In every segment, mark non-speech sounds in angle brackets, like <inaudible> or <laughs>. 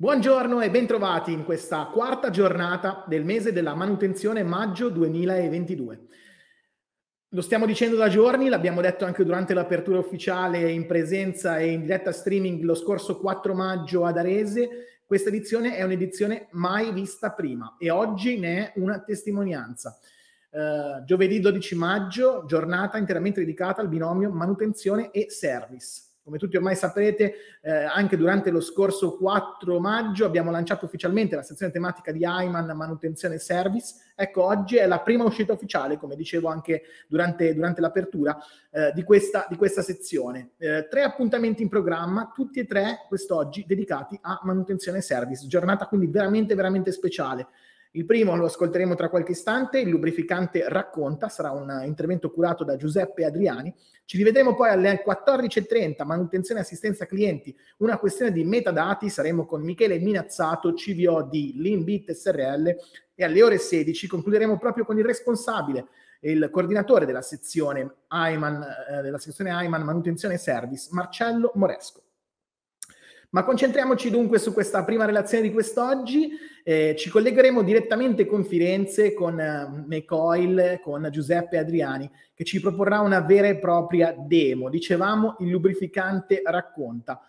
Buongiorno e bentrovati in questa quarta giornata del mese della manutenzione maggio 2022. Lo stiamo dicendo da giorni, l'abbiamo detto anche durante l'apertura ufficiale in presenza e in diretta streaming lo scorso 4 maggio ad Arese. Questa edizione è un'edizione mai vista prima e oggi ne è una testimonianza. Uh, giovedì 12 maggio, giornata interamente dedicata al binomio manutenzione e service come tutti ormai saprete, eh, anche durante lo scorso 4 maggio abbiamo lanciato ufficialmente la sezione tematica di Iman Manutenzione Service. Ecco, oggi è la prima uscita ufficiale, come dicevo anche durante, durante l'apertura, eh, di, questa, di, questa, sezione. Eh, tre appuntamenti in programma, tutti e tre quest'oggi dedicati a manutenzione service. Giornata quindi veramente, veramente speciale. Il primo lo ascolteremo tra qualche istante, il lubrificante racconta, sarà un intervento curato da Giuseppe Adriani. Ci rivedremo poi alle 14.30, manutenzione e assistenza clienti, una questione di metadati, saremo con Michele Minazzato, CVO di Limbit SRL e alle ore 16 concluderemo proprio con il responsabile il coordinatore della sezione Aiman, eh, della sezione Aiman Manutenzione e Service, Marcello Moresco. Ma concentriamoci dunque su questa prima relazione di quest'oggi. Eh, ci collegheremo direttamente con Firenze, con eh, McCoil, con Giuseppe Adriani, che ci proporrà una vera e propria demo. Dicevamo, il lubrificante racconta.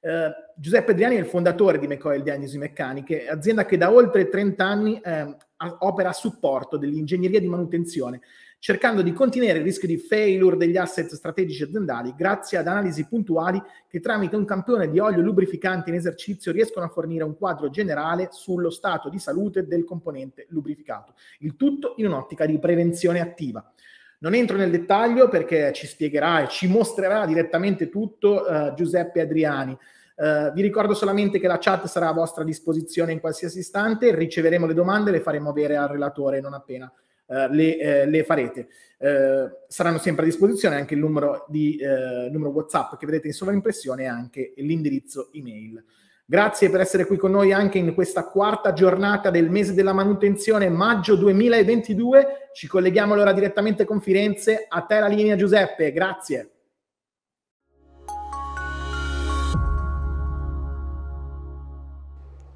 Eh, Giuseppe Adriani è il fondatore di McCoil Diagnosi Meccaniche, azienda che da oltre 30 anni eh, opera a supporto dell'ingegneria di manutenzione cercando di contenere il rischio di failure degli asset strategici aziendali grazie ad analisi puntuali che tramite un campione di olio lubrificante in esercizio riescono a fornire un quadro generale sullo stato di salute del componente lubrificato, il tutto in un'ottica di prevenzione attiva. Non entro nel dettaglio perché ci spiegherà e ci mostrerà direttamente tutto uh, Giuseppe Adriani. Uh, vi ricordo solamente che la chat sarà a vostra disposizione in qualsiasi istante, riceveremo le domande e le faremo avere al relatore non appena eh, le, eh, le, farete. Eh, saranno sempre a disposizione anche il numero, di, eh, numero WhatsApp che vedete in sovraimpressione e anche l'indirizzo email. Grazie per essere qui con noi anche in questa quarta giornata del mese della manutenzione maggio 2022. Ci colleghiamo allora direttamente con Firenze. A te la linea Giuseppe, grazie.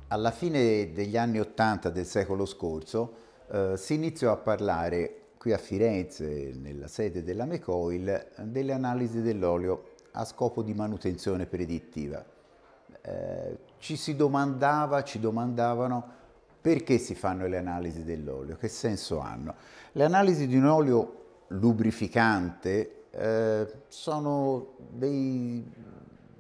Alla fine degli anni Ottanta del secolo scorso eh, si iniziò a parlare qui a Firenze, nella sede della Mecoil, delle analisi dell'olio a scopo di manutenzione predittiva. Eh, ci si domandava, ci domandavano perché si fanno le analisi dell'olio, che senso hanno. Le analisi di un olio lubrificante eh, sono dei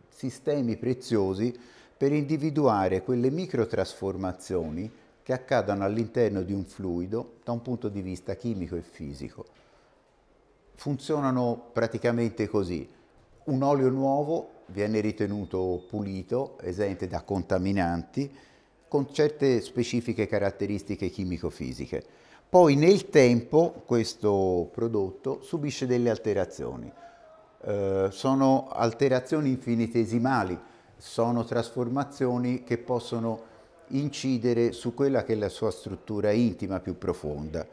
sistemi preziosi per individuare quelle microtrasformazioni che accadono all'interno di un fluido da un punto di vista chimico e fisico. Funzionano praticamente così. Un olio nuovo viene ritenuto pulito, esente da contaminanti, con certe specifiche caratteristiche chimico-fisiche. Poi nel tempo questo prodotto subisce delle alterazioni. Eh, sono alterazioni infinitesimali, sono trasformazioni che possono incidere su quella che è la sua struttura intima più profonda.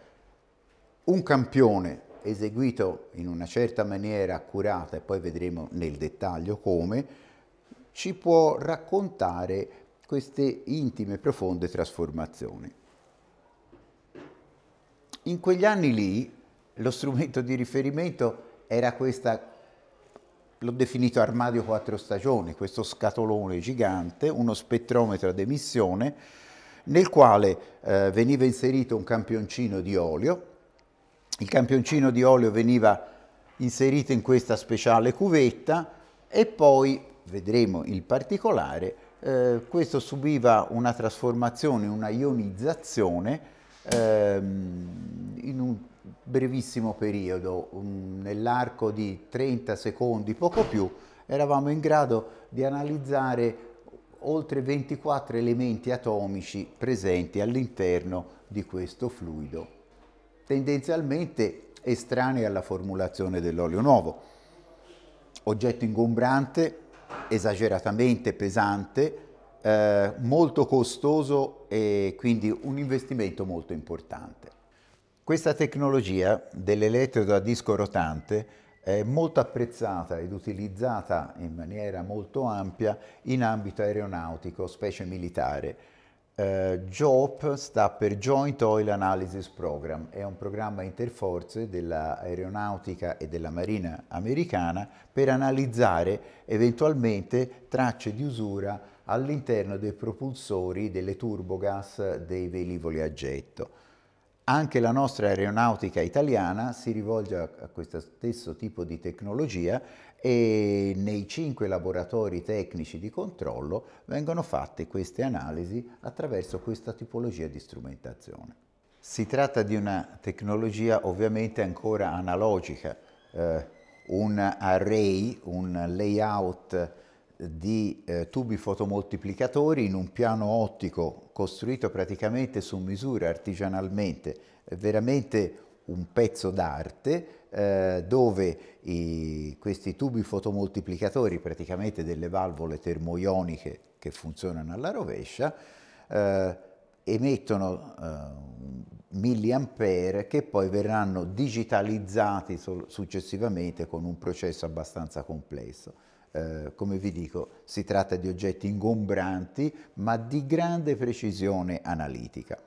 Un campione eseguito in una certa maniera accurata e poi vedremo nel dettaglio come, ci può raccontare queste intime profonde trasformazioni. In quegli anni lì lo strumento di riferimento era questa l'ho definito armadio quattro stagioni, questo scatolone gigante, uno spettrometro ad emissione, nel quale eh, veniva inserito un campioncino di olio. Il campioncino di olio veniva inserito in questa speciale cuvetta e poi, vedremo il particolare, eh, questo subiva una trasformazione, una ionizzazione ehm, in un brevissimo periodo, nell'arco di 30 secondi, poco più, eravamo in grado di analizzare oltre 24 elementi atomici presenti all'interno di questo fluido, tendenzialmente estranei alla formulazione dell'olio nuovo. Oggetto ingombrante, esageratamente pesante, eh, molto costoso e quindi un investimento molto importante. Questa tecnologia dell'elettrodo a disco rotante è molto apprezzata ed utilizzata in maniera molto ampia in ambito aeronautico, specie militare. Eh, JOP sta per Joint Oil Analysis Program, è un programma interforze dell'aeronautica e della marina americana per analizzare eventualmente tracce di usura all'interno dei propulsori delle turbogas dei velivoli a getto. Anche la nostra aeronautica italiana si rivolge a questo stesso tipo di tecnologia e nei cinque laboratori tecnici di controllo vengono fatte queste analisi attraverso questa tipologia di strumentazione. Si tratta di una tecnologia ovviamente ancora analogica, eh, un array, un layout di eh, tubi fotomoltiplicatori in un piano ottico costruito praticamente su misura artigianalmente, eh, veramente un pezzo d'arte eh, dove i, questi tubi fotomoltiplicatori, praticamente delle valvole termoioniche che funzionano alla rovescia, eh, emettono eh, milliampere che poi verranno digitalizzati successivamente con un processo abbastanza complesso. Eh, come vi dico, si tratta di oggetti ingombranti ma di grande precisione analitica.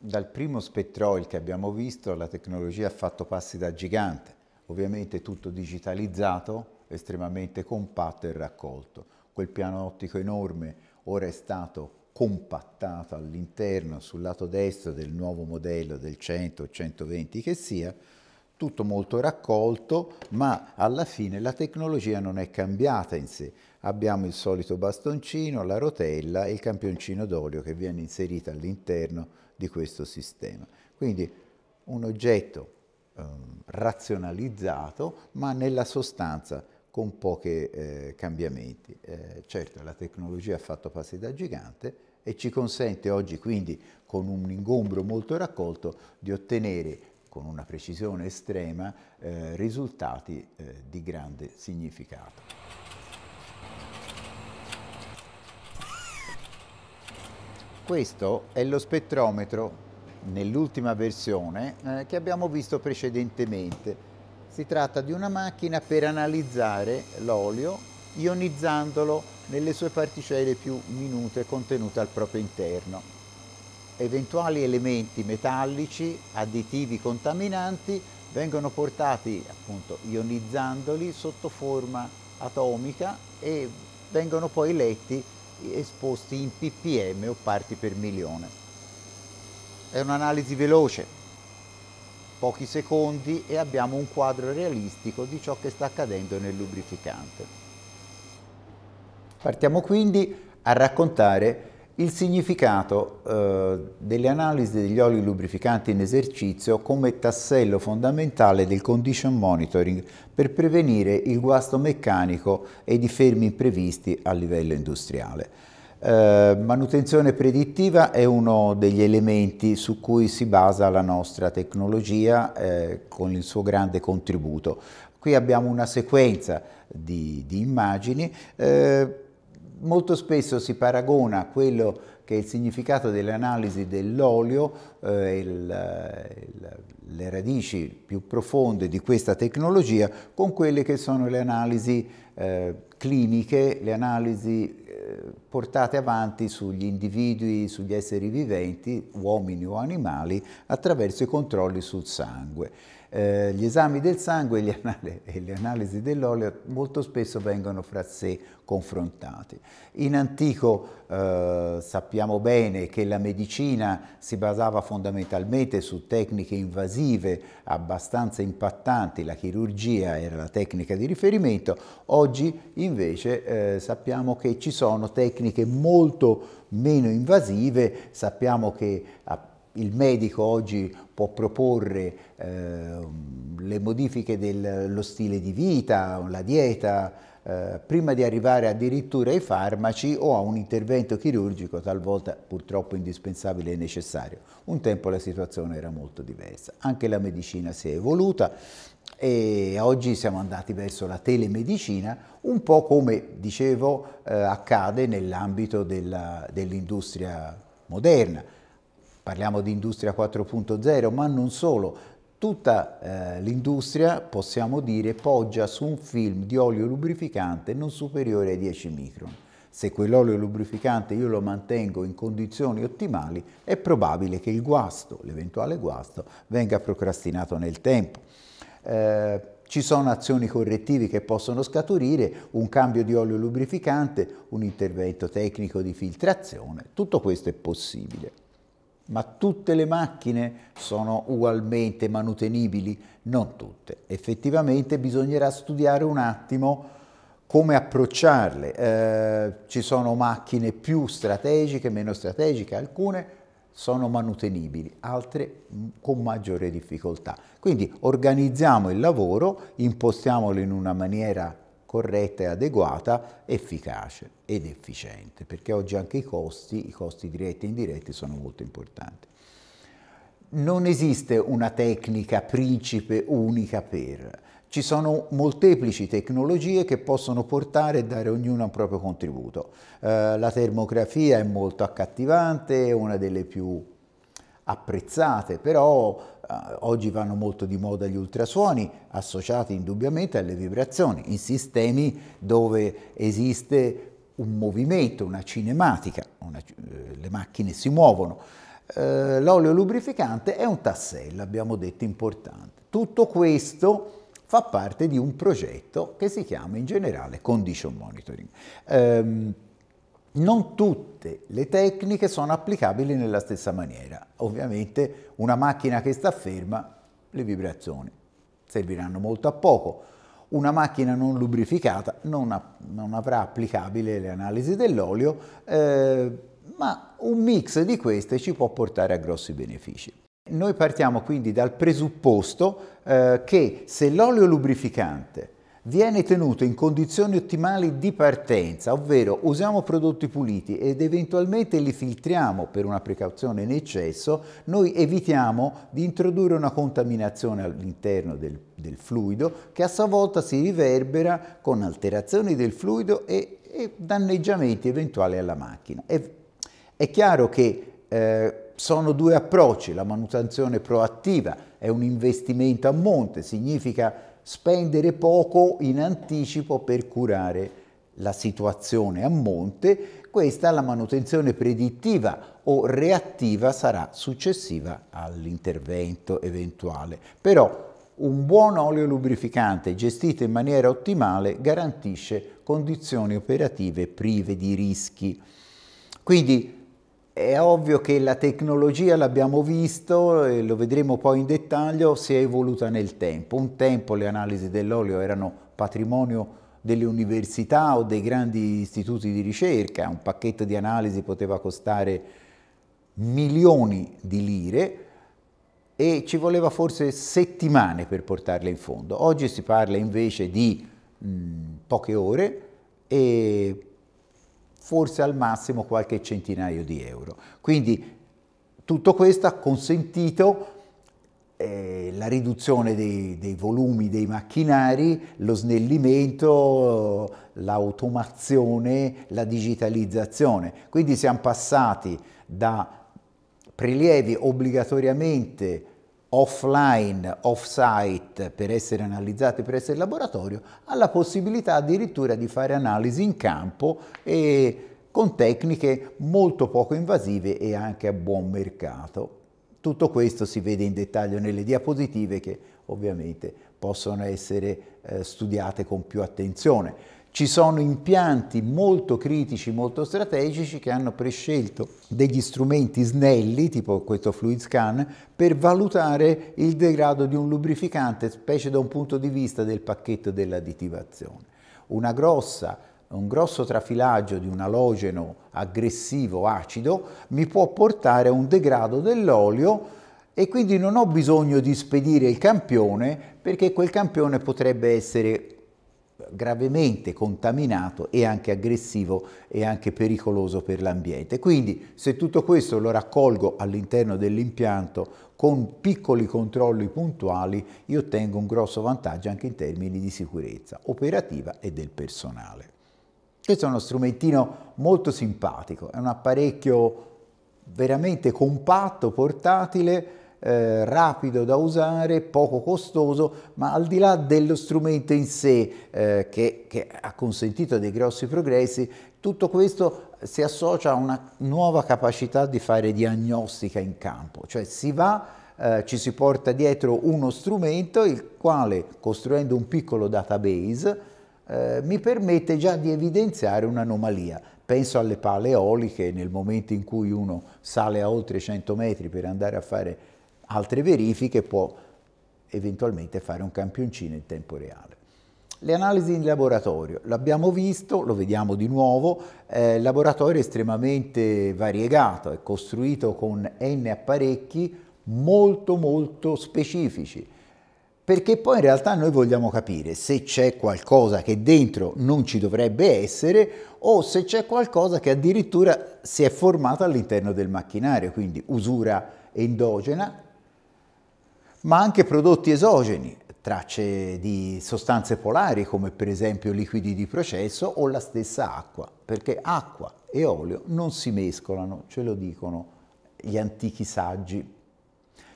Dal primo spettroil che abbiamo visto la tecnologia ha fatto passi da gigante, ovviamente tutto digitalizzato, estremamente compatto e raccolto. Quel piano ottico enorme ora è stato compattato all'interno sul lato destro del nuovo modello del 100 120 che sia tutto molto raccolto, ma alla fine la tecnologia non è cambiata in sé. Abbiamo il solito bastoncino, la rotella e il campioncino d'olio che viene inserito all'interno di questo sistema. Quindi un oggetto eh, razionalizzato, ma nella sostanza con pochi eh, cambiamenti. Eh, certo, la tecnologia ha fatto passi da gigante e ci consente oggi quindi con un ingombro molto raccolto di ottenere con una precisione estrema eh, risultati eh, di grande significato. Questo è lo spettrometro nell'ultima versione eh, che abbiamo visto precedentemente. Si tratta di una macchina per analizzare l'olio ionizzandolo nelle sue particelle più minute contenute al proprio interno eventuali elementi metallici, additivi contaminanti vengono portati appunto ionizzandoli sotto forma atomica e vengono poi letti esposti in ppm o parti per milione. È un'analisi veloce, pochi secondi e abbiamo un quadro realistico di ciò che sta accadendo nel lubrificante. Partiamo quindi a raccontare il significato eh, delle analisi degli oli lubrificanti in esercizio come tassello fondamentale del condition monitoring per prevenire il guasto meccanico e i fermi imprevisti a livello industriale. Eh, manutenzione predittiva è uno degli elementi su cui si basa la nostra tecnologia eh, con il suo grande contributo. Qui abbiamo una sequenza di, di immagini eh, Molto spesso si paragona quello che è il significato dell'analisi dell'olio, eh, le radici più profonde di questa tecnologia, con quelle che sono le analisi eh, cliniche, le analisi eh, portate avanti sugli individui, sugli esseri viventi, uomini o animali, attraverso i controlli sul sangue. Eh, gli esami del sangue e, <laughs> e le analisi dell'olio molto spesso vengono fra sé confrontati. In antico eh, sappiamo bene che la medicina si basava fondamentalmente su tecniche invasive abbastanza impattanti, la chirurgia era la tecnica di riferimento, oggi invece eh, sappiamo che ci sono tecniche molto meno invasive, sappiamo che ah, il medico oggi può proporre eh, le modifiche dello stile di vita, la dieta, eh, prima di arrivare addirittura ai farmaci o a un intervento chirurgico talvolta purtroppo indispensabile e necessario. Un tempo la situazione era molto diversa, anche la medicina si è evoluta e oggi siamo andati verso la telemedicina, un po' come dicevo eh, accade nell'ambito dell'industria dell moderna Parliamo di industria 4.0, ma non solo. Tutta eh, l'industria, possiamo dire, poggia su un film di olio lubrificante non superiore ai 10 micron. Se quell'olio lubrificante io lo mantengo in condizioni ottimali, è probabile che il guasto, l'eventuale guasto, venga procrastinato nel tempo. Eh, ci sono azioni correttive che possono scaturire, un cambio di olio lubrificante, un intervento tecnico di filtrazione, tutto questo è possibile ma tutte le macchine sono ugualmente manutenibili? Non tutte. Effettivamente bisognerà studiare un attimo come approcciarle. Eh, ci sono macchine più strategiche, meno strategiche, alcune sono manutenibili, altre mm, con maggiore difficoltà. Quindi organizziamo il lavoro, impostiamolo in una maniera corretta e adeguata, efficace ed efficiente, perché oggi anche i costi, i costi diretti e indiretti sono molto importanti. Non esiste una tecnica principe unica per, ci sono molteplici tecnologie che possono portare e dare ognuna un proprio contributo. Eh, la termografia è molto accattivante, è una delle più apprezzate, però eh, oggi vanno molto di moda gli ultrasuoni associati indubbiamente alle vibrazioni, in sistemi dove esiste un movimento, una cinematica, una, eh, le macchine si muovono. Eh, l'olio lubrificante è un tassello, abbiamo detto, importante. Tutto questo fa parte di un progetto che si chiama in generale condition monitoring. Um, non tutte le tecniche sono applicabili nella stessa maniera. Ovviamente una macchina che sta ferma, le vibrazioni serviranno molto a poco. Una macchina non lubrificata non, ha, non avrà applicabile le analisi dell'olio, eh, ma un mix di queste ci può portare a grossi benefici. Noi partiamo quindi dal presupposto eh, che se l'olio lubrificante viene tenuto in condizioni ottimali di partenza, ovvero usiamo prodotti puliti ed eventualmente li filtriamo per una precauzione in eccesso, noi evitiamo di introdurre una contaminazione all'interno del, del fluido che a sua volta si riverbera con alterazioni del fluido e, e danneggiamenti eventuali alla macchina. È, è chiaro che eh, sono due approcci, la manutenzione proattiva è un investimento a monte, significa spendere poco in anticipo per curare la situazione a monte, questa la manutenzione predittiva o reattiva sarà successiva all'intervento eventuale. Però un buon olio lubrificante gestito in maniera ottimale garantisce condizioni operative prive di rischi. Quindi è ovvio che la tecnologia, l'abbiamo visto, e lo vedremo poi in dettaglio, si è evoluta nel tempo. Un tempo le analisi dell'olio erano patrimonio delle università o dei grandi istituti di ricerca, un pacchetto di analisi poteva costare milioni di lire e ci voleva forse settimane per portarle in fondo. Oggi si parla invece di mh, mm, poche ore e forse al massimo qualche centinaio di euro. Quindi tutto questo ha consentito eh, la riduzione dei, dei, volumi dei macchinari, lo snellimento, l'automazione, la digitalizzazione. Quindi siamo passati da prelievi obbligatoriamente offline, off-site, per essere analizzate presso il laboratorio, ha la possibilità addirittura di fare analisi in campo e con tecniche molto poco invasive e anche a buon mercato. Tutto questo si vede in dettaglio nelle diapositive che ovviamente possono essere eh, studiate con più attenzione. Ci sono impianti molto critici, molto strategici che hanno prescelto degli strumenti snelli, tipo questo fluid scan, per valutare il degrado di un lubrificante, specie da un punto di vista del pacchetto dell'additivazione. Una grossa un grosso trafilaggio di un alogeno aggressivo acido mi può portare a un degrado dell'olio e quindi non ho bisogno di spedire il campione perché quel campione potrebbe essere gravemente contaminato e anche aggressivo e anche pericoloso per l'ambiente. Quindi se tutto questo lo raccolgo all'interno dell'impianto con piccoli controlli puntuali io ottengo un grosso vantaggio anche in termini di sicurezza operativa e del personale. Questo è uno strumentino molto simpatico, è un apparecchio veramente compatto, portatile, eh, rapido da usare, poco costoso, ma al di là dello strumento in sé eh, che, che ha consentito dei grossi progressi, tutto questo si associa a una nuova capacità di fare diagnostica in campo, cioè si va eh, ci si porta dietro uno strumento il quale, costruendo un piccolo database, eh, mi permette già di evidenziare un'anomalia. Penso alle pale eoliche nel momento in cui uno sale a oltre 100 metri per andare a fare altre verifiche può eventualmente fare un campioncino in tempo reale. Le analisi in laboratorio, l'abbiamo visto, lo vediamo di nuovo, eh, il laboratorio è estremamente variegato, è costruito con n apparecchi molto molto specifici, perché poi in realtà noi vogliamo capire se c'è qualcosa che dentro non ci dovrebbe essere o se c'è qualcosa che addirittura si è formato all'interno del macchinario, quindi usura endogena ma anche prodotti esogeni, tracce di sostanze polari come per esempio liquidi di processo o la stessa acqua, perché acqua e olio non si mescolano, ce lo dicono gli antichi saggi.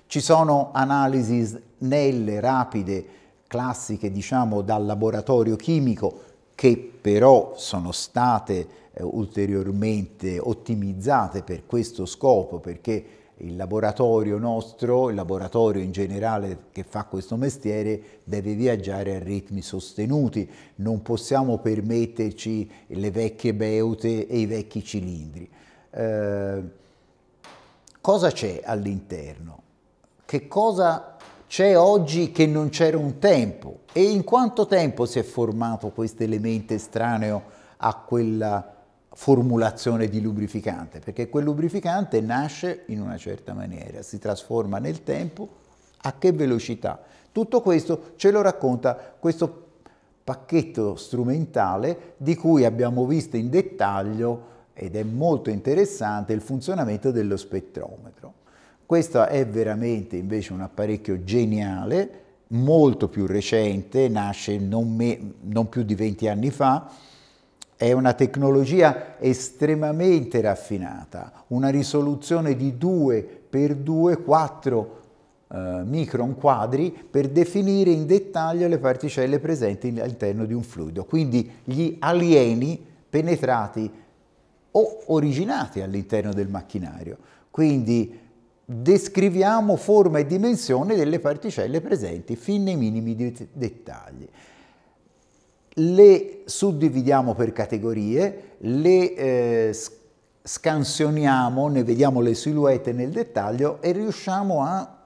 Ci sono analisi snelle, rapide, classiche diciamo dal laboratorio chimico che però sono state eh, ulteriormente ottimizzate per questo scopo perché il laboratorio nostro, il laboratorio in generale che fa questo mestiere, deve viaggiare a ritmi sostenuti, non possiamo permetterci le vecchie beute e i vecchi cilindri. Eh, cosa c'è all'interno? Che cosa c'è oggi che non c'era un tempo? E in quanto tempo si è formato questo elemento estraneo a quella formulazione di lubrificante, perché quel lubrificante nasce in una certa maniera, si trasforma nel tempo, a che velocità. Tutto questo ce lo racconta questo pacchetto strumentale di cui abbiamo visto in dettaglio ed è molto interessante il funzionamento dello spettrometro. Questo è veramente invece un apparecchio geniale, molto più recente, nasce non, me, non più di 20 anni fa, è una tecnologia estremamente raffinata, una risoluzione di 2 x 2, 4 eh, micron quadri per definire in dettaglio le particelle presenti all'interno di un fluido. Quindi gli alieni penetrati o originati all'interno del macchinario. Quindi descriviamo forma e dimensione delle particelle presenti fin nei minimi dettagli le suddividiamo per categorie, le eh, scansioniamo, ne vediamo le silhouette nel dettaglio e riusciamo a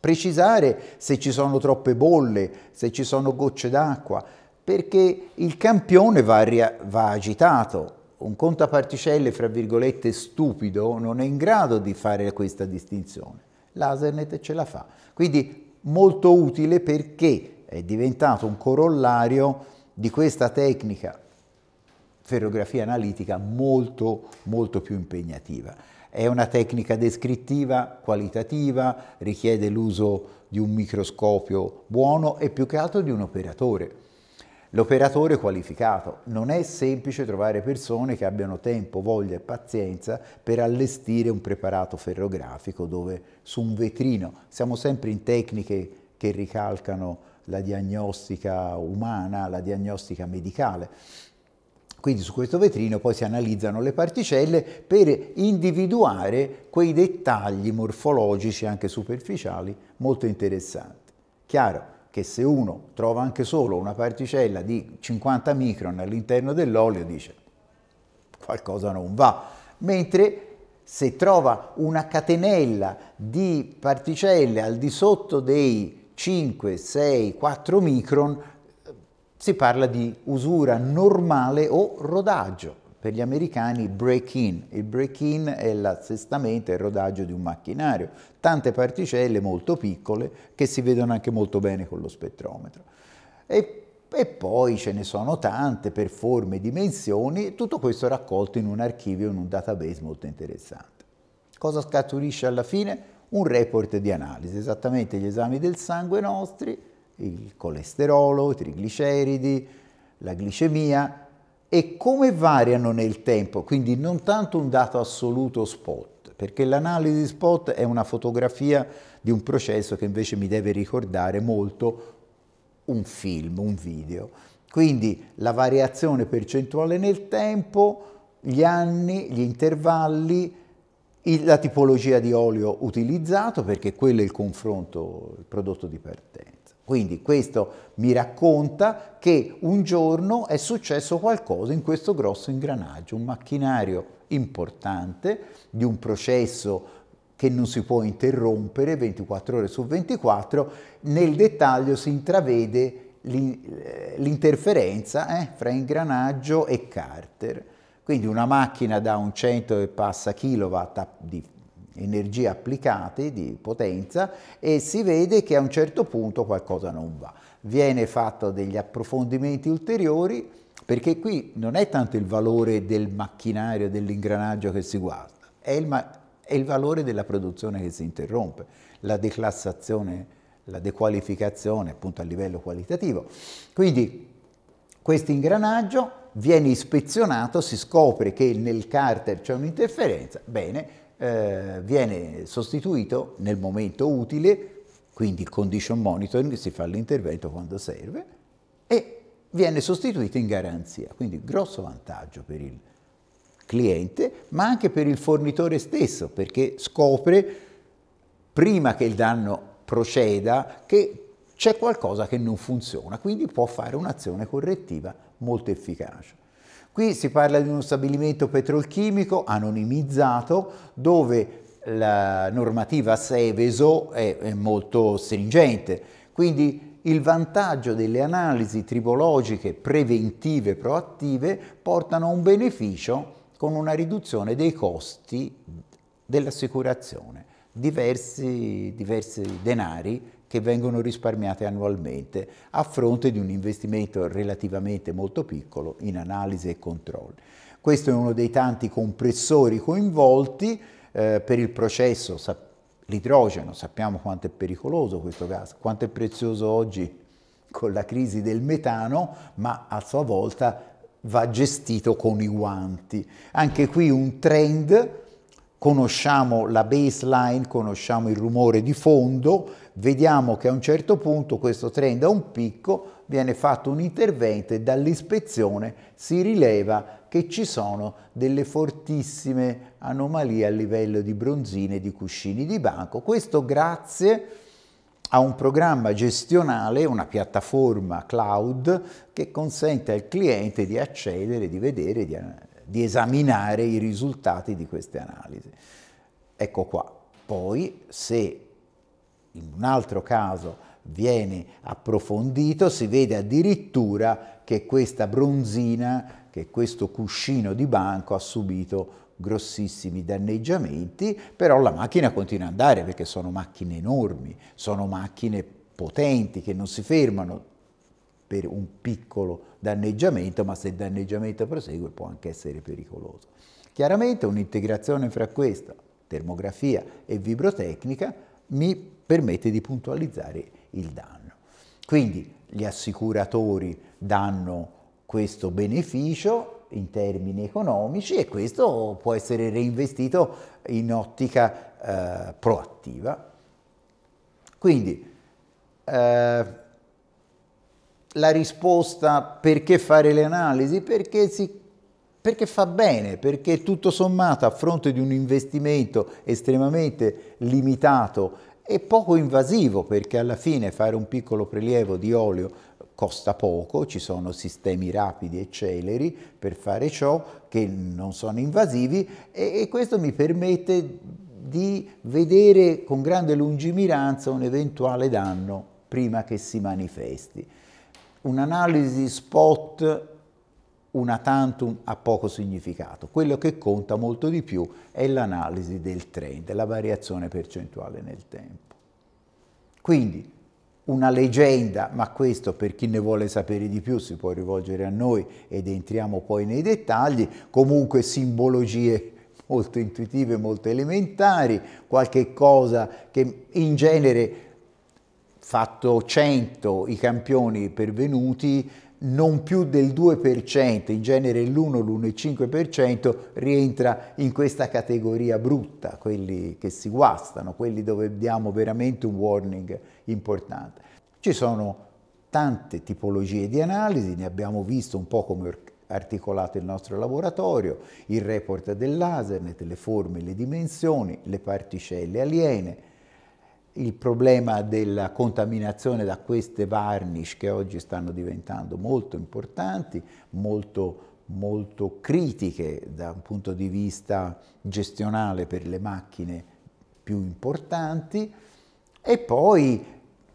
precisare se ci sono troppe bolle, se ci sono gocce d'acqua, perché il campione va, va agitato. Un contaparticelle, fra virgolette, stupido non è in grado di fare questa distinzione. L'Asernet ce la fa. Quindi molto utile perché è diventato un corollario di questa tecnica ferrografia analitica molto, molto più impegnativa. È una tecnica descrittiva, qualitativa, richiede l'uso di un microscopio buono e più che altro di un operatore. L'operatore qualificato. Non è semplice trovare persone che abbiano tempo, voglia e pazienza per allestire un preparato ferrografico dove su un vetrino, siamo sempre in tecniche che ricalcano la diagnostica umana, la diagnostica medicale. Quindi su questo vetrino poi si analizzano le particelle per individuare quei dettagli morfologici, anche superficiali, molto interessanti. Chiaro che se uno trova anche solo una particella di 50 micron all'interno dell'olio dice qualcosa non va, mentre se trova una catenella di particelle al di sotto dei 5, 6, 4 micron eh, si parla di usura normale o rodaggio. Per gli americani break-in. Il break-in è l'assestamento il rodaggio di un macchinario. Tante particelle molto piccole che si vedono anche molto bene con lo spettrometro. E e poi ce ne sono tante per forme e dimensioni, tutto questo raccolto in un archivio, in un database molto interessante. Cosa scaturisce alla fine? un report di analisi, esattamente gli esami del sangue nostri, il colesterolo, i trigliceridi, la glicemia e come variano nel tempo, quindi non tanto un dato assoluto spot, perché l'analisi spot è una fotografia di un processo che invece mi deve ricordare molto un film, un video. Quindi la variazione percentuale nel tempo, gli anni, gli intervalli, la tipologia di olio utilizzato perché quello è il confronto, il prodotto di partenza. Quindi questo mi racconta che un giorno è successo qualcosa in questo grosso ingranaggio, un macchinario importante di un processo che non si può interrompere 24 ore su 24, nel dettaglio si intravede eh, l'interferenza eh, fra ingranaggio e Carter quindi una macchina da un 100 e passa kilowatt di energie applicate, di potenza, e si vede che a un certo punto qualcosa non va. Viene fatto degli approfondimenti ulteriori, perché qui non è tanto il valore del macchinario, dell'ingranaggio che si guarda, è il, è il, valore della produzione che si interrompe, la declassazione, la dequalificazione appunto a livello qualitativo. Quindi questo ingranaggio viene ispezionato, si scopre che nel carter c'è un'interferenza, bene, eh, viene sostituito nel momento utile, quindi il condition monitoring, si fa l'intervento quando serve, e viene sostituito in garanzia, quindi grosso vantaggio per il cliente, ma anche per il fornitore stesso, perché scopre prima che il danno proceda che c'è qualcosa che non funziona, quindi può fare un'azione correttiva molto efficace. Qui si parla di uno stabilimento petrolchimico anonimizzato dove la normativa Seveso è, è molto stringente, quindi il vantaggio delle analisi tribologiche preventive e proattive portano a un beneficio con una riduzione dei costi dell'assicurazione, diversi, diversi denari che vengono risparmiate annualmente a fronte di un investimento relativamente molto piccolo in analisi e controlli. Questo è uno dei tanti compressori coinvolti eh, per il processo. L'idrogeno, sappiamo quanto è pericoloso questo gas, quanto è prezioso oggi con la crisi del metano, ma a sua volta va gestito con i guanti. Anche qui un trend, conosciamo la baseline, conosciamo il rumore di fondo, vediamo che a un certo punto questo trend ha un picco, viene fatto un intervento e dall'ispezione si rileva che ci sono delle fortissime anomalie a livello di bronzine e di cuscini di banco. Questo grazie a un programma gestionale, una piattaforma cloud che consente al cliente di accedere, di vedere, di, di esaminare i risultati di queste analisi. Ecco qua. Poi se in un altro caso viene approfondito, si vede addirittura che questa bronzina, che questo cuscino di banco ha subito grossissimi danneggiamenti, però la macchina continua ad andare perché sono macchine enormi, sono macchine potenti che non si fermano per un piccolo danneggiamento, ma se il danneggiamento prosegue può anche essere pericoloso. Chiaramente un'integrazione fra questo, termografia e vibrotecnica, mi permette di puntualizzare il danno. Quindi gli assicuratori danno questo beneficio in termini economici e questo può essere reinvestito in ottica eh, proattiva. Quindi eh, la risposta perché fare le analisi? Perché si perché fa bene, perché tutto sommato a fronte di un investimento estremamente limitato e poco invasivo perché alla fine fare un piccolo prelievo di olio costa poco, ci sono sistemi rapidi e celeri per fare ciò che non sono invasivi e, e questo mi permette di vedere con grande lungimiranza un eventuale danno prima che si manifesti. Un'analisi spot una tantum ha poco significato. Quello che conta molto di più è l'analisi del trend, la variazione percentuale nel tempo. Quindi una leggenda, ma questo per chi ne vuole sapere di più si può rivolgere a noi ed entriamo poi nei dettagli, comunque simbologie molto intuitive, molto elementari, qualche cosa che in genere fatto 100 i campioni pervenuti non più del 2%, in genere l'1, l'1,5% rientra in questa categoria brutta, quelli che si guastano, quelli dove diamo veramente un warning importante. Ci sono tante tipologie di analisi, ne abbiamo visto un po' come articolato il nostro laboratorio, il report del dell'ASERNET, le forme, le dimensioni, le particelle aliene, il problema della contaminazione da queste varnish che oggi stanno diventando molto importanti, molto, molto critiche da un punto di vista gestionale per le macchine più importanti e poi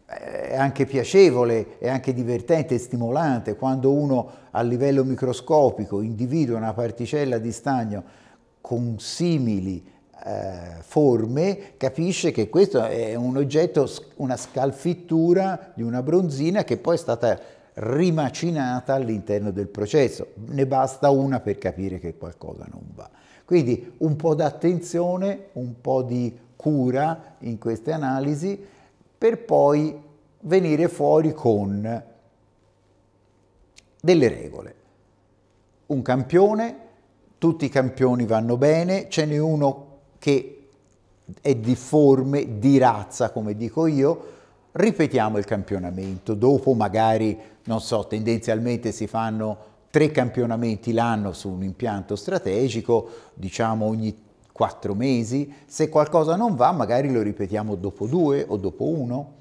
eh, è anche piacevole, è anche divertente e stimolante quando uno a livello microscopico individua una particella di stagno con simili eh, forme capisce che questo è un oggetto, una scalfittura di una bronzina che poi è stata rimacinata all'interno del processo. Ne basta una per capire che qualcosa non va. Quindi un po' d'attenzione, un po' di cura in queste analisi per poi venire fuori con delle regole. Un campione, tutti i campioni vanno bene, ce n'è uno che è difforme, di razza, come dico io, ripetiamo il campionamento. Dopo magari, non so, tendenzialmente si fanno tre campionamenti l'anno su un impianto strategico, diciamo ogni quattro mesi. Se qualcosa non va, magari lo ripetiamo dopo due o dopo uno.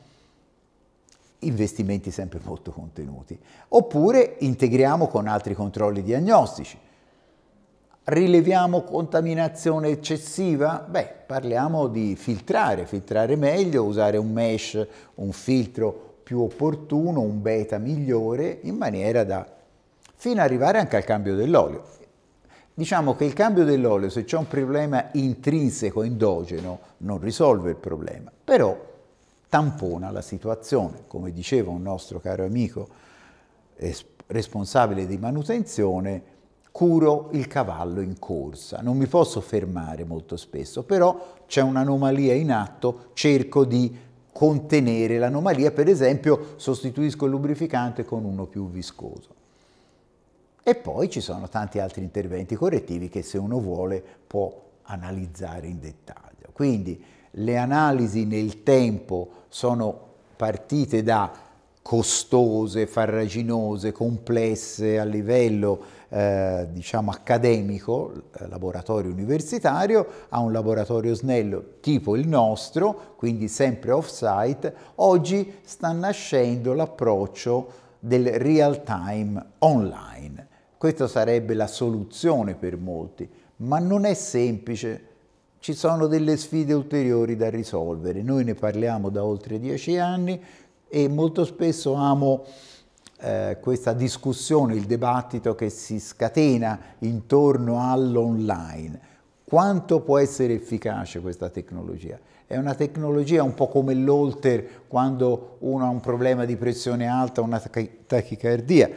Investimenti sempre molto contenuti. Oppure integriamo con altri controlli diagnostici Rileviamo contaminazione eccessiva? Beh, parliamo di filtrare, filtrare meglio, usare un mesh, un filtro più opportuno, un beta migliore, in maniera da... fino ad arrivare anche al cambio dell'olio. Diciamo che il cambio dell'olio, se c'è un problema intrinseco, endogeno, non risolve il problema, però tampona la situazione. Come diceva un nostro caro amico responsabile di manutenzione, curo il cavallo in corsa, non mi posso fermare molto spesso, però c'è un'anomalia in atto, cerco di contenere l'anomalia, per esempio sostituisco il lubrificante con uno più viscoso. E poi ci sono tanti altri interventi correttivi che se uno vuole può analizzare in dettaglio. Quindi le analisi nel tempo sono partite da costose, farraginose, complesse a livello eh, diciamo accademico, eh, laboratorio universitario, a un laboratorio snello tipo il nostro, quindi sempre off-site, oggi sta nascendo l'approccio del real time online. Questa sarebbe la soluzione per molti, ma non è semplice ci sono delle sfide ulteriori da risolvere. Noi ne parliamo da oltre dieci anni, e molto spesso amo eh, questa discussione, il dibattito che si scatena intorno all'online. Quanto può essere efficace questa tecnologia? È una tecnologia un po' come l'olter quando uno ha un problema di pressione alta, una tachicardia.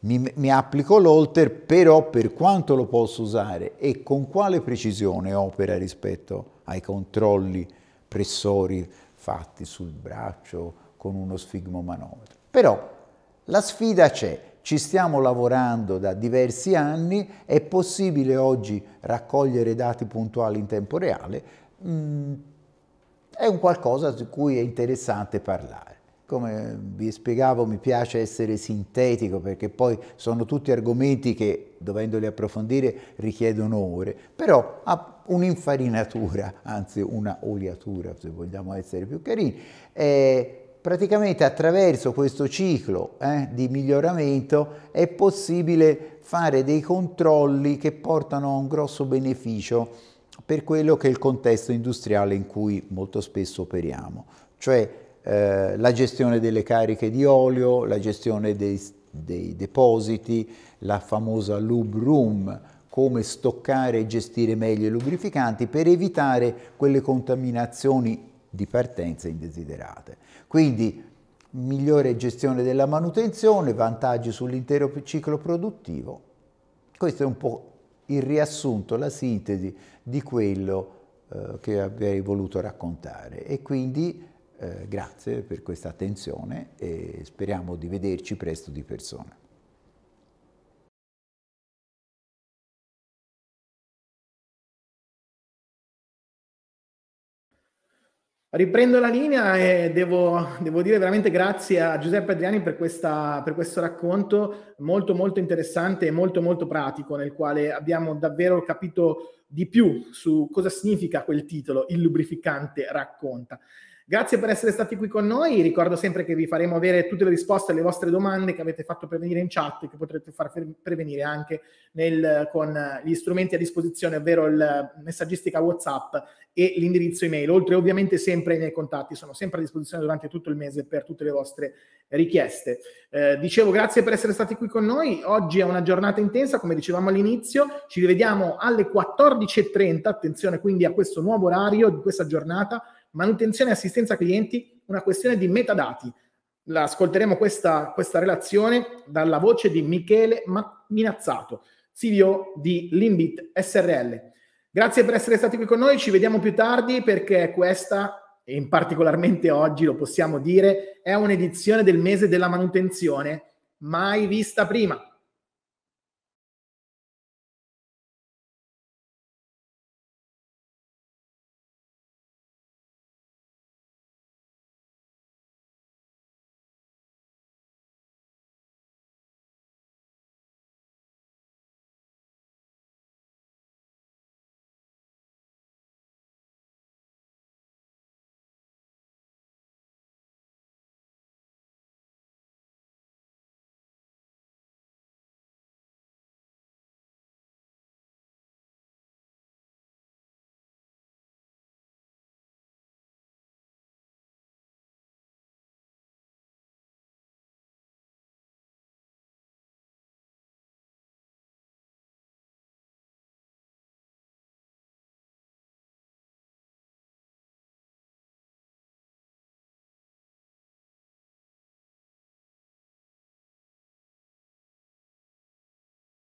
Mi, mi applico l'olter, però per quanto lo posso usare e con quale precisione opera rispetto ai controlli pressori fatti sul braccio, con uno sfigmomanometro. Però la sfida c'è, ci stiamo lavorando da diversi anni, è possibile oggi raccogliere dati puntuali in tempo reale, mm, è un qualcosa di cui è interessante parlare. Come vi spiegavo mi piace essere sintetico perché poi sono tutti argomenti che, dovendoli approfondire, richiedono ore, però ha un'infarinatura, anzi una oliatura se vogliamo essere più carini. Eh, praticamente attraverso questo ciclo eh, di miglioramento è possibile fare dei controlli che portano a un grosso beneficio per quello che è il contesto industriale in cui molto spesso operiamo, cioè eh, la gestione delle cariche di olio, la gestione dei, dei depositi, la famosa lube room, come stoccare e gestire meglio i lubrificanti per evitare quelle contaminazioni di partenza indesiderate. Quindi migliore gestione della manutenzione, vantaggi sull'intero ciclo produttivo. Questo è un po' il riassunto, la sintesi di quello eh, che avrei voluto raccontare e quindi eh, grazie per questa attenzione e speriamo di vederci presto di persona. Riprendo la linea e devo, devo, dire veramente grazie a Giuseppe Adriani per, questa, per, questo racconto molto molto interessante e molto molto pratico nel quale abbiamo davvero capito di più su cosa significa quel titolo, il lubrificante racconta. Grazie per essere stati qui con noi, ricordo sempre che vi faremo avere tutte le risposte alle vostre domande che avete fatto prevenire in chat e che potrete far prevenire anche nel, con gli strumenti a disposizione, ovvero la messaggistica WhatsApp e l'indirizzo email, oltre ovviamente sempre i miei contatti, sono sempre a disposizione durante tutto il mese per tutte le vostre richieste. Eh, dicevo grazie per essere stati qui con noi, oggi è una giornata intensa come dicevamo all'inizio, ci rivediamo alle 14.30, attenzione quindi a questo nuovo orario di questa giornata manutenzione e assistenza clienti, una questione di metadati. La ascolteremo questa, questa relazione dalla voce di Michele Minazzato, CEO di Limbit SRL. Grazie per essere stati qui con noi, ci vediamo più tardi perché questa, e in particolarmente oggi lo possiamo dire, è un'edizione del mese della manutenzione mai vista prima.